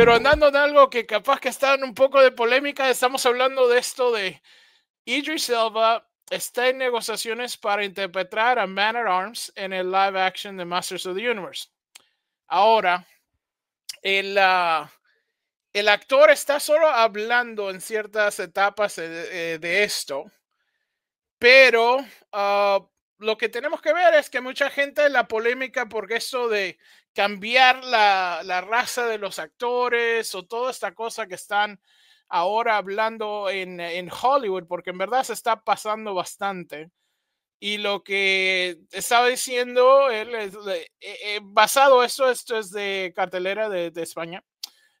Pero andando en algo que capaz que está en un poco de polémica, estamos hablando de esto de Idris Elba está en negociaciones para interpretar a Man at Arms en el live action de Masters of the Universe. Ahora, el, ah, el actor está solo hablando en ciertas etapas de, eh, esto, pero ah, lo que tenemos que ver es que mucha gente la polémica porque esto de cambiar la, la, raza de los actores o toda esta cosa que están ahora hablando en, en Hollywood, porque en verdad se está pasando bastante. Y lo que estaba diciendo él, eh, eh, basado esto esto es de cartelera de, España.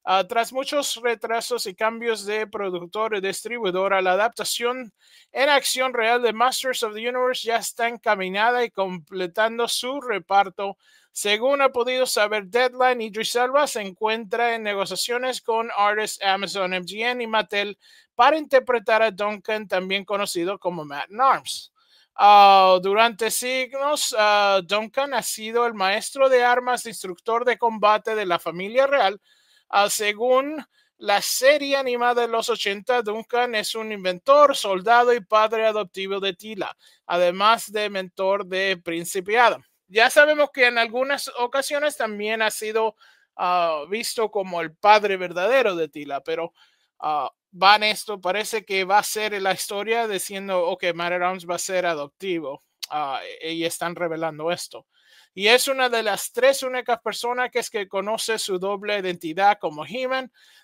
Ah, tras muchos retrasos y cambios de productor y distribuidora, la adaptación en acción real de Masters of the Universe ya está encaminada y completando su reparto según ha podido saber Deadline, Idris Elba se encuentra en negociaciones con Artists, Amazon, MGM y Mattel para interpretar a Duncan, también conocido como Matt Arms. Ah, durante signos, ah, Duncan ha sido el maestro de armas, instructor de combate de la familia real. Ah, según la serie animada de los 80, Duncan es un inventor, soldado y padre adoptivo de Tila, además de mentor de Príncipe Adam. Ya sabemos que en algunas ocasiones también ha sido ah, visto como el padre verdadero de Tila, pero ah, van esto, parece que va a ser la historia diciendo, que Matter Arms va a ser adoptivo ah, e-, y están revelando esto. Y es una de las tres únicas personas que es que conoce su doble identidad como he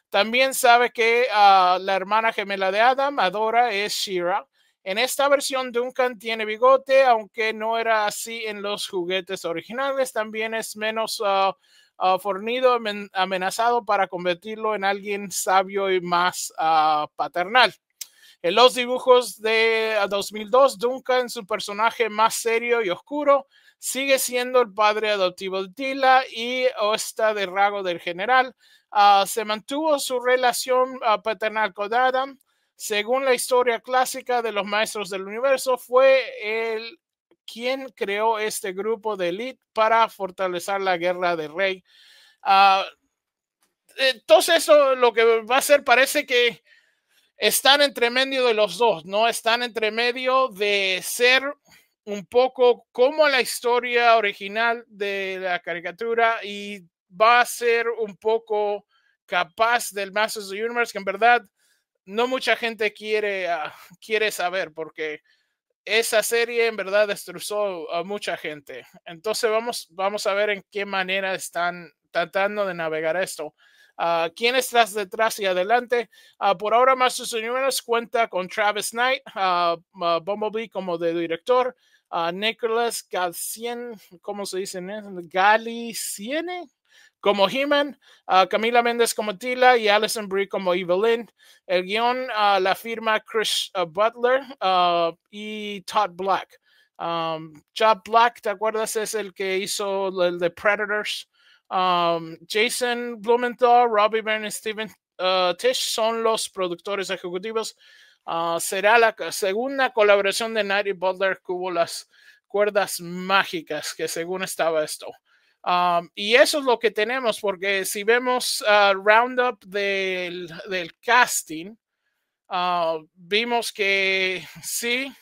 También sabe que la hermana gemela de Adam, Adora, es Shira. En esta versión Duncan tiene bigote, aunque no era así en los juguetes originales. También es menos ah, ah, fornido, amenazado para convertirlo en alguien sabio y más ah, paternal. En los dibujos de 2002, Duncan, su personaje más serio y oscuro, sigue siendo el padre adoptivo de Tila y Osta oh, de Rago del General. se mantuvo su relación paternal con Adam, según la historia clásica de los maestros del universo, fue el quien creó este grupo de elite para fortalecer la guerra de rey. Ah, entonces eh, eso lo que va a ser parece que están entre medio de los dos, ¿no? Están entre medio de ser un poco como la historia original de la caricatura y va a ser un poco capaz del Masters of the Universe, que en verdad no mucha gente quiere, ah, quiere saber porque esa serie en verdad destrozó a mucha gente. Entonces vamos, vamos a ver en qué manera están tratando de navegar esto. Ah, ¿Quién estás detrás y adelante? Ah, por ahora, Masters of cuenta con Travis Knight, uh, Bumblebee como de director, Nicholas Galcien, ¿cómo se dice? Galiciene, como He-Man, ah, Camila Méndez como Tila y Alison Brie como Evelyn. El guión ah, la firma Chris ah, Butler y Todd Black. Um, Todd Black, ¿te acuerdas? Es el que hizo el de Predators. Um, Jason Blumenthal, Robbie Byrne y Steven Tish son los productores ejecutivos. será la segunda colaboración de Nighty Butler que hubo las cuerdas mágicas, que según estaba esto. Um, y eso es lo que tenemos, porque si vemos ah, Roundup del, casting, ah, vimos que sí,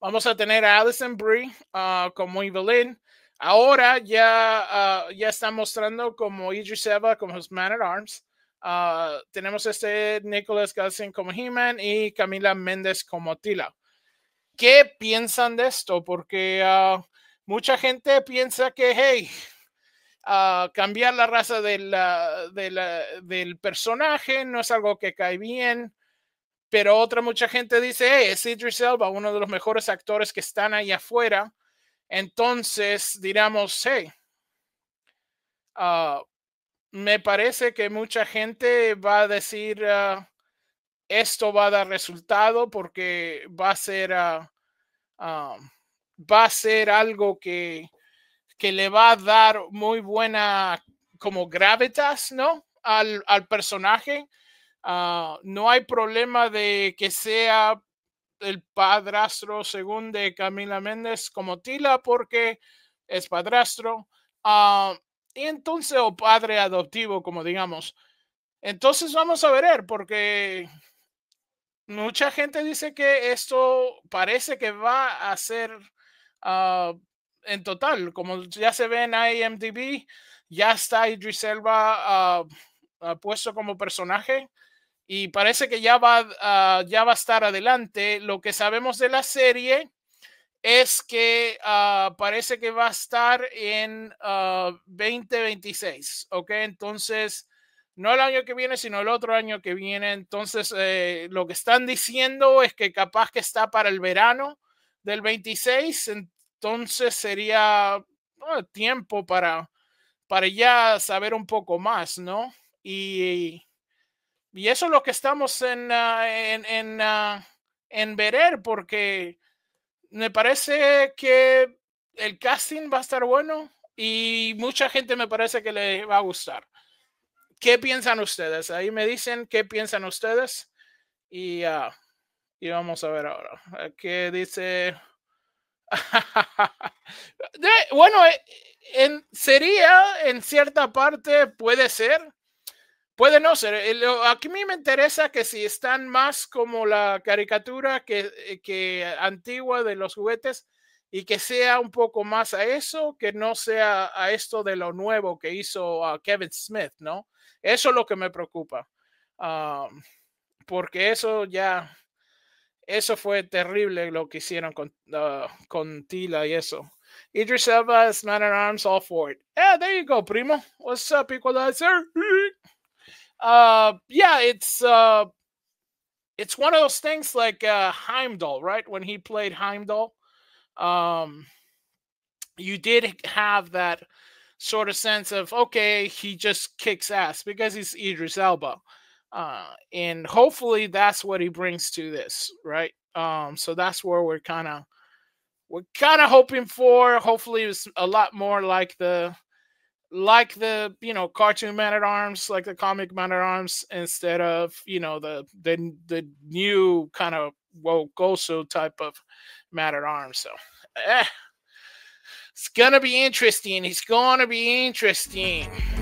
vamos a tener a Alison Brie ah, como Evelyn. Ahora ya, ya está mostrando como Idris Elba, como his Man at Arms. tenemos este Nicholas Gulson como he y Camila Méndez como Tila. ¿Qué piensan de esto? Porque mucha gente piensa que, hey, ah, cambiar la raza del personaje no es algo que cae bien, pero otra mucha gente dice, hey, es Idris Elba, uno de los mejores actores que están ahí afuera. Entonces, diríamos, hey, ah, me parece que mucha gente va a decir, ah, esto va a dar resultado porque va a ser va a ser algo que, que le va a dar muy buena como gravitas, ¿no? Al, personaje. Ah, no hay problema de que sea el padrastro, según de Camila Méndez, como Tila, porque es padrastro. Ah, y entonces, o padre adoptivo, como digamos. Entonces vamos a ver, porque mucha gente dice que esto parece que va a ser Ah, en total, como ya se ve en IMDb, ya está Idris Elba ah, ah, puesto como personaje y parece que ya va, ya va a estar adelante. Lo que sabemos de la serie es que parece que va a estar en 2026, ¿ok? Entonces, no el año que viene, sino el otro año que viene. Entonces, eh, lo que están diciendo es que capaz que está para el verano del 26, entonces sería oh, tiempo para, para ya saber un poco más, ¿no? Y, y eso es lo que estamos en, ah, ah, en, verer, porque me parece que el casting va a estar bueno y mucha gente me parece que le va a gustar. ¿Qué piensan ustedes? Ahí me dicen qué piensan ustedes y ah, y vamos a ver ahora. ¿qué dice. bueno, eh, sería en cierta parte, puede ser, puede no ser. Eh, aquí a mí me interesa que si están más como la caricatura eh, que, antigua de los juguetes y que sea un poco más a eso, que no sea a esto de lo nuevo que hizo ah, Kevin Smith, ¿no? Eso es lo que me preocupa. porque eso ya Eso fue terrible lo que hicieron con, uh, con Tila y eso. Idris Elba is man at arms, all for it. Yeah, there you go, primo. What's up, equalizer? uh, yeah, it's uh, it's one of those things like uh, Heimdall, right? When he played Heimdall, um, you did have that sort of sense of okay, he just kicks ass because he's Idris Elba. Uh, and hopefully that's what he brings to this, right? Um, so that's where we're kind of we're kind of hoping for. Hopefully it's a lot more like the like the you know cartoon man at arms, like the comic man at arms, instead of you know the the the new kind of well Goso type of man at arms. So eh, it's gonna be interesting. It's gonna be interesting.